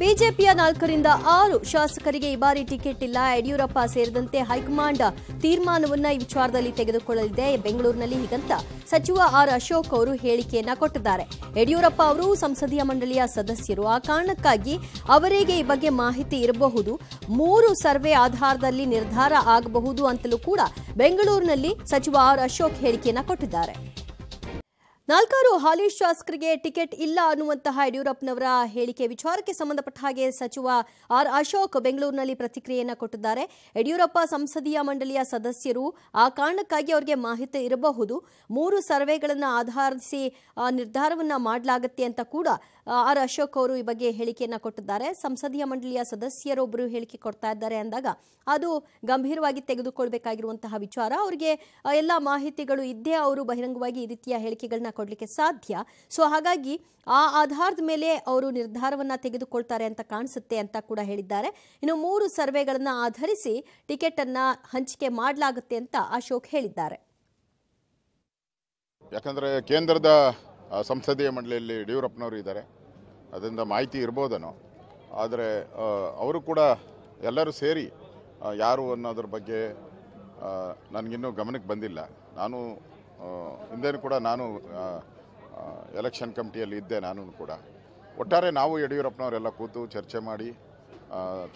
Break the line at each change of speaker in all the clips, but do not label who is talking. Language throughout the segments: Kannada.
ಬಿಜೆಪಿಯ ನಾಲ್ಕರಿಂದ ಆರು ಶಾಸಕರಿಗೆ ಈ ಬಾರಿ ಟಿಕೆಟ್ ಇಲ್ಲ ಯಡಿಯೂರಪ್ಪ ಸೇರಿದಂತೆ ಹೈಕಮಾಂಡ್ ತೀರ್ಮಾನವನ್ನ ಈ ವಿಚಾರದಲ್ಲಿ ತೆಗೆದುಕೊಳ್ಳಲಿದೆ ಬೆಂಗಳೂರಿನಲ್ಲಿ ಹೀಗಂತ ಸಚಿವ ಆರ್ ಅಶೋಕ್ ಅವರು ಹೇಳಿಕೆಯನ್ನ ಕೊಟ್ಟಿದ್ದಾರೆ ಯಡಿಯೂರಪ್ಪ ಅವರು ಸಂಸದೀಯ ಮಂಡಳಿಯ ಸದಸ್ಯರು ಆ ಕಾರಣಕ್ಕಾಗಿ ಅವರಿಗೆ ಈ ಬಗ್ಗೆ ಮಾಹಿತಿ ಇರಬಹುದು ಮೂರು ಸರ್ವೆ ಆಧಾರದಲ್ಲಿ ನಿರ್ಧಾರ ಆಗಬಹುದು ಅಂತಲೂ ಕೂಡ ಬೆಂಗಳೂರಿನಲ್ಲಿ ಸಚಿವ ಆರ್ ಅಶೋಕ್ ಹೇಳಿಕೆಯನ್ನ ಕೊಟ್ಟಿದ್ದಾರೆ ನಾಲ್ಕಾರು ಹಾಲಿ ಶಾಸಕರಿಗೆ ಟಿಕೆಟ್ ಇಲ್ಲ ಅನ್ನುವಂತಹ ಯಡಿಯೂರಪ್ಪನವರ ಹೇಳಿಕೆ ವಿಚಾರಕ್ಕೆ ಸಂಬಂಧಪಟ್ಟ ಹಾಗೆ ಸಚಿವ ಆರ್ ಅಶೋಕ್ ಬೆಂಗಳೂರಿನಲ್ಲಿ ಪ್ರತಿಕ್ರಿಯೆಯನ್ನು ಕೊಟ್ಟಿದ್ದಾರೆ ಯಡಿಯೂರಪ್ಪ ಸಂಸದೀಯ ಮಂಡಳಿಯ ಸದಸ್ಯರು ಆ ಕಾರಣಕ್ಕಾಗಿ ಅವರಿಗೆ ಮಾಹಿತಿ ಇರಬಹುದು ಮೂರು ಸರ್ವೆಗಳನ್ನು ಆಧರಿಸಿ ನಿರ್ಧಾರವನ್ನು ಮಾಡಲಾಗುತ್ತೆ ಅಂತ ಕೂಡ ಆರ್ ಅಶೋಕ್ ಅವರು ಈ ಬಗ್ಗೆ ಹೇಳಿಕೆಯನ್ನು ಕೊಟ್ಟಿದ್ದಾರೆ ಸಂಸದೀಯ ಮಂಡಳಿಯ ಸದಸ್ಯರೊಬ್ಬರು ಹೇಳಿಕೆ ಕೊಡ್ತಾ ಇದ್ದಾರೆ ಅಂದಾಗ ಅದು ಗಂಭೀರವಾಗಿ ತೆಗೆದುಕೊಳ್ಬೇಕಾಗಿರುವಂತಹ ವಿಚಾರ ಅವರಿಗೆ ಎಲ್ಲ ಮಾಹಿತಿಗಳು ಇದ್ದೇ ಅವರು ಬಹಿರಂಗವಾಗಿ ಈ ರೀತಿಯ ಹೇಳಿಕೆಗಳನ್ನ ಕೊಡಲಿಕ್ಕೆ ಸಾಧ್ಯ ಸೊ ಹಾಗಾಗಿ ಆ ಆಧಾರದ ಮೇಲೆ ಅವರು ನಿರ್ಧಾರವನ್ನು ತೆಗೆದುಕೊಳ್ತಾರೆ ಅಂತ ಕಾಣಿಸುತ್ತೆ ಅಂತ ಕೂಡ ಹೇಳಿದ್ದಾರೆ ಇನ್ನು ಮೂರು ಸರ್ವೆಗಳನ್ನು ಆಧರಿಸಿ ಟಿಕೆಟನ್ನು ಹಂಚಿಕೆ ಮಾಡಲಾಗುತ್ತೆ ಅಂತ ಅಶೋಕ್ ಹೇಳಿದ್ದಾರೆ
ಯಾಕಂದರೆ ಕೇಂದ್ರದ ಸಂಸದೀಯ ಮಂಡಳಿಯಲ್ಲಿ ಯಡಿಯೂರಪ್ಪನವರು ಇದ್ದಾರೆ ಅದರಿಂದ ಮಾಹಿತಿ ಇರ್ಬೋದನೋ ಆದರೆ ಅವರು ಕೂಡ ಎಲ್ಲರೂ ಸೇರಿ ಯಾರು ಅನ್ನೋದ್ರ ಬಗ್ಗೆ ನನಗಿನ್ನೂ ಗಮನಕ್ಕೆ ಬಂದಿಲ್ಲ ನಾನು ಹಿಂದೇನು ಕೂಡ ನಾನು ಎಲೆಕ್ಷನ್ ಕಮಿಟಿಯಲ್ಲಿ ಇದ್ದೆ ನಾನು ಕೂಡ ಒಟ್ಟಾರೆ ನಾವು ಯಡಿಯೂರಪ್ಪನವರೆಲ್ಲ ಕೂತು ಚರ್ಚೆ ಮಾಡಿ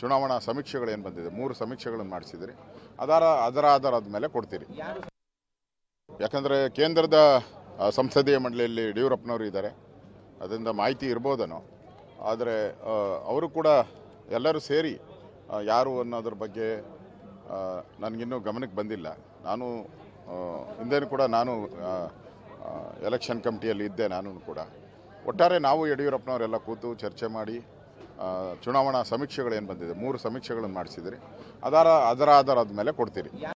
ಚುನಾವಣಾ ಸಮೀಕ್ಷೆಗಳೇನು ಬಂದಿದೆ ಮೂರು ಸಮೀಕ್ಷೆಗಳನ್ನು ಮಾಡಿಸಿದಿರಿ ಅದರ ಅದರ ಆಧಾರದ ಮೇಲೆ ಕೊಡ್ತೀರಿ ಯಾಕಂದರೆ ಕೇಂದ್ರದ ಸಂಸದೀಯ ಮಂಡಳಿಯಲ್ಲಿ ಯಡಿಯೂರಪ್ಪನವರು ಇದ್ದಾರೆ ಅದರಿಂದ ಮಾಹಿತಿ ಇರ್ಬೋದನೋ ಆದರೆ ಅವರು ಕೂಡ ಎಲ್ಲರೂ ಸೇರಿ ಯಾರು ಅನ್ನೋದ್ರ ಬಗ್ಗೆ ನನಗಿನ್ನೂ ಗಮನಕ್ಕೆ ಬಂದಿಲ್ಲ ನಾನು ಹಿಂದೇನು ಕೂಡ ನಾನು ಎಲೆಕ್ಷನ್ ಕಮಿಟಿಯಲ್ಲಿ ಇದ್ದೆ ನಾನು ಕೂಡ ಒಟ್ಟಾರೆ ನಾವು ಯಡಿಯೂರಪ್ಪನವರೆಲ್ಲ ಕೂತು ಚರ್ಚೆ ಮಾಡಿ ಚುನಾವಣಾ ಸಮೀಕ್ಷೆಗಳೇನು ಬಂದಿದೆ ಮೂರು ಸಮೀಕ್ಷೆಗಳನ್ನು ಮಾಡಿಸಿದ್ರಿ ಅದರ ಅದರ ಆಧಾರದ ಮೇಲೆ ಕೊಡ್ತೀರಿ